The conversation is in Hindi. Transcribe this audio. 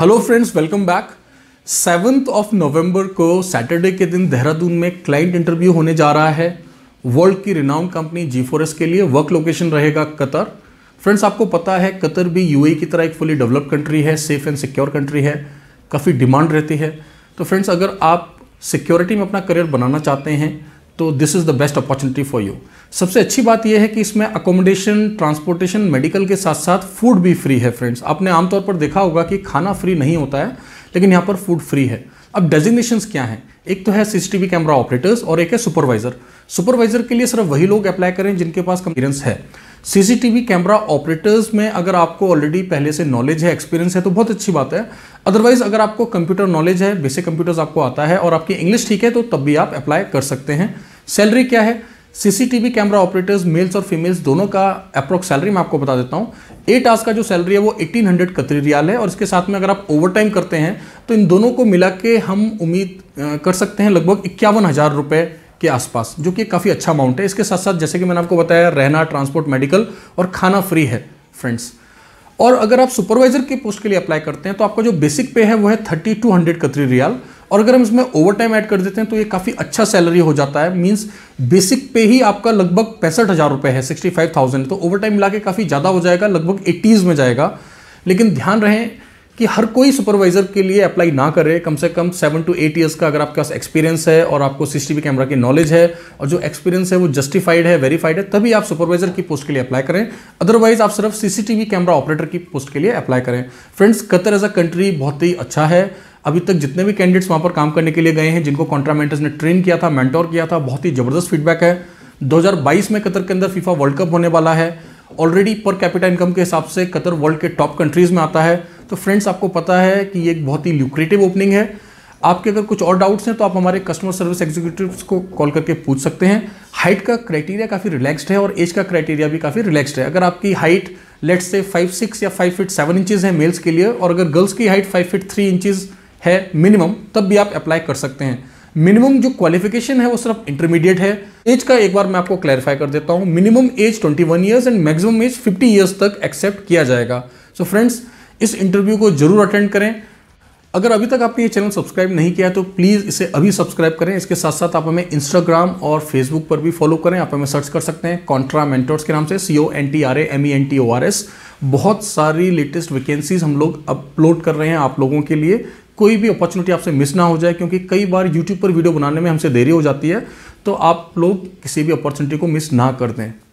hello friends welcome back seventh of November को सैटरडे के दिन देहरादून में क्लाइंट इंटरव्यू होने जा रहा है वर्ल्ड की रिनाउंड कंपनी जी के लिए वर्क लोकेशन रहेगा कतर फ्रेंड्स आपको पता है कतर भी यूएई e की तरह एक फुली डेवलप कंट्री है सेफ एंड सिक्योर कंट्री है काफ़ी डिमांड रहती है तो फ्रेंड्स अगर आप सिक्योरिटी में अपना करियर बनाना चाहते हैं तो this is the best opportunity for you सबसे अच्छी बात यह है कि इसमें अकोमोडेशन ट्रांसपोर्टेशन मेडिकल के साथ साथ फूड भी फ्री है फ्रेंड्स आपने आमतौर पर देखा होगा कि खाना फ्री नहीं होता है लेकिन यहाँ पर फूड फ्री है अब डेजिग्नेशंस क्या हैं एक तो है सीसीटीवी कैमरा ऑपरेटर्स और एक है सुपरवाइजर सुपरवाइजर के लिए सिर्फ वही लोग अप्लाई करें जिनके पास कंपीरियंस है सीसीटीवी कैमरा ऑपरेटर्स में अगर आपको ऑलरेडी पहले से नॉलेज है एक्सपीरियंस है तो बहुत अच्छी बात है अदरवाइज अगर आपको कंप्यूटर नॉलेज है बेसिक कंप्यूटर्स आपको आता है और आपकी इंग्लिश ठीक है तो तब भी आप अप्लाई कर सकते हैं सैलरी क्या है सीसीटीवी कैमरा ऑपरेटर्स मेल्स और फीमेल्स दोनों का अप्रोक्स सैलरी मैं आपको बता देता हूं एट आवर्स का जो सैलरी है वो 1800 हंड्रेड कतरी रियाल है और इसके साथ में अगर आप ओवरटाइम करते हैं तो इन दोनों को मिला के हम उम्मीद कर सकते हैं लगभग इक्यावन हज़ार रुपये के आसपास जो कि काफ़ी अच्छा अमाउंट है इसके साथ साथ जैसे कि मैंने आपको बताया रहना ट्रांसपोर्ट मेडिकल और खाना फ्री है फ्रेंड्स और अगर आप सुपरवाइजर की पोस्ट के लिए अप्लाई करते हैं तो आपका जो बेसिक पे है वो है थर्टी टू हंड्रेड कतरी रियाल और अगर हम इसमें ओवर टाइम ऐड कर देते हैं तो ये काफ़ी अच्छा सैलरी हो जाता है मीन्स बेसिक पे ही आपका लगभग पैंसठ हज़ार रुपये है सिक्सटी फाइव थाउजेंड तो ओवर टाइम मिला के काफ़ी ज़्यादा हो जाएगा लगभग एट्टीज़ में जाएगा लेकिन ध्यान रहे कि हर कोई सुपरवाइज़र के लिए अप्लाई ना करे कम से कम सेवन टू एट ईयर्स का अगर आपके पास एक्सपीरियंस है और आपको सी कैमरा की नॉलेज है और जो एक्सपीरियंस है वो जस्टिफाइड है वेरीफाइड है तभी आप सुपरवाइजर की पोस्ट के लिए अप्लाई करें अदरवाइज आप सिर्फ सीसीटीवी कैमरा ऑपरेटर की पोस्ट के लिए अप्लाई करें friends Qatar as a country बहुत ही अच्छा है अभी तक जितने भी कैंडिडेट्स वहाँ पर काम करने के लिए गए हैं जिनको कॉन्ट्रामेंटर्स ने ट्रेन किया था मेंटोर किया था बहुत ही ज़बरदस्त फीडबैक है 2022 में कतर के अंदर फीफा वर्ल्ड कप होने वाला है ऑलरेडी पर कैपिटा इनकम के हिसाब से कतर वर्ल्ड के टॉप कंट्रीज़ में आता है तो फ्रेंड्स आपको पता है कि ये एक बहुत ही ल्यूक्रेटिव ओपनिंग है आपके अगर कुछ और डाउट्स हैं तो आप हमारे कस्टमर सर्विस एग्जीक्यूटिव को कॉल करके पूछ सकते हैं हाइट का क्राइटेरिया काफ़ी रिलैक्स्ड है और एज का क्राइटेरिया भी काफ़ी रिलैक्स्ड है अगर आपकी height let's say five six या फाइव फिट सेवन इंचज़ है मेल्स के लिए और अगर गर्ल्स की height five feet three inches है मिनिमम तब भी आप अप्लाई कर सकते हैं मिनिमम जो क्वालिफिकेशन है वो सिर्फ इंटरमीडिएट है एज का एक बार मैं आपको क्लैरिफाई कर देता हूँ minimum age 21 years and maximum age 50 years तक एक्सेप्ट किया जाएगा सो so फ्रेंड्स इस इंटरव्यू को जरूर अटेंड करें अगर अभी तक आपने ये चैनल सब्सक्राइब नहीं किया तो प्लीज़ इसे अभी सब्सक्राइब करें इसके साथ साथ आप हमें इंस्टाग्राम और फेसबुक पर भी फॉलो करें आप हमें सर्च कर सकते हैं कॉन्ट्रा मेंटोर्स के नाम से C O N T R A M E N T O R S बहुत सारी लेटेस्ट वैकेंसीज हम लोग अपलोड कर रहे हैं आप लोगों के लिए कोई भी अपॉर्चुनिटी आपसे मिस ना हो जाए क्योंकि कई बार यूट्यूब पर वीडियो बनाने में हमसे देरी हो जाती है तो आप लोग किसी भी अपॉर्चुनिटी को मिस ना कर दें